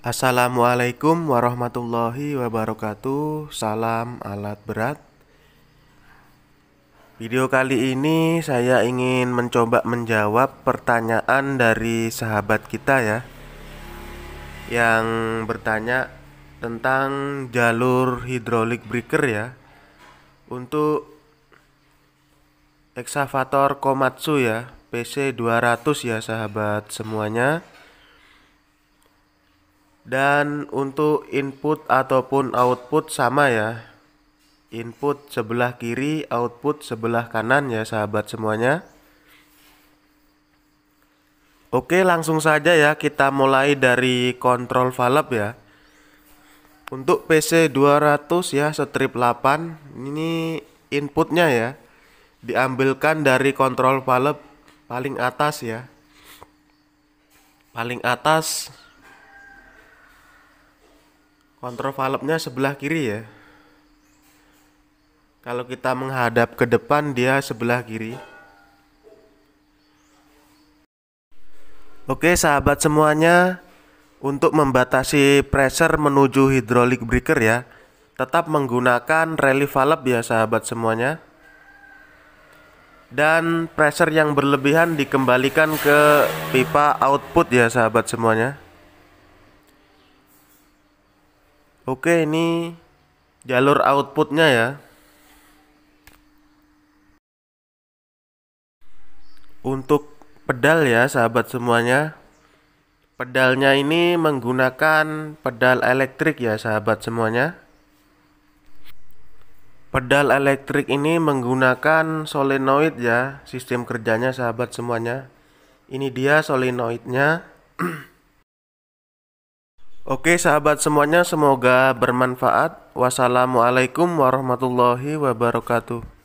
Assalamualaikum warahmatullahi wabarakatuh. Salam alat berat. Video kali ini saya ingin mencoba menjawab pertanyaan dari sahabat kita ya. Yang bertanya tentang jalur hidrolik breaker ya. Untuk eksavator Komatsu ya, PC 200 ya sahabat semuanya dan untuk input ataupun output sama ya input sebelah kiri output sebelah kanan ya sahabat semuanya Oke langsung saja ya kita mulai dari kontrol valve ya Untuk PC200 ya strip 8 ini inputnya ya Diambilkan dari kontrol valve paling atas ya Paling atas kontrol valve-nya sebelah kiri ya kalau kita menghadap ke depan dia sebelah kiri Oke sahabat semuanya untuk membatasi pressure menuju hidrolik breaker ya tetap menggunakan relief valve ya sahabat semuanya dan pressure yang berlebihan dikembalikan ke pipa output ya sahabat semuanya Oke, ini jalur outputnya ya. Untuk pedal ya, sahabat semuanya. Pedalnya ini menggunakan pedal elektrik ya, sahabat semuanya. Pedal elektrik ini menggunakan solenoid ya, sistem kerjanya sahabat semuanya. Ini dia solenoidnya. Oke sahabat semuanya semoga bermanfaat. Wassalamualaikum warahmatullahi wabarakatuh.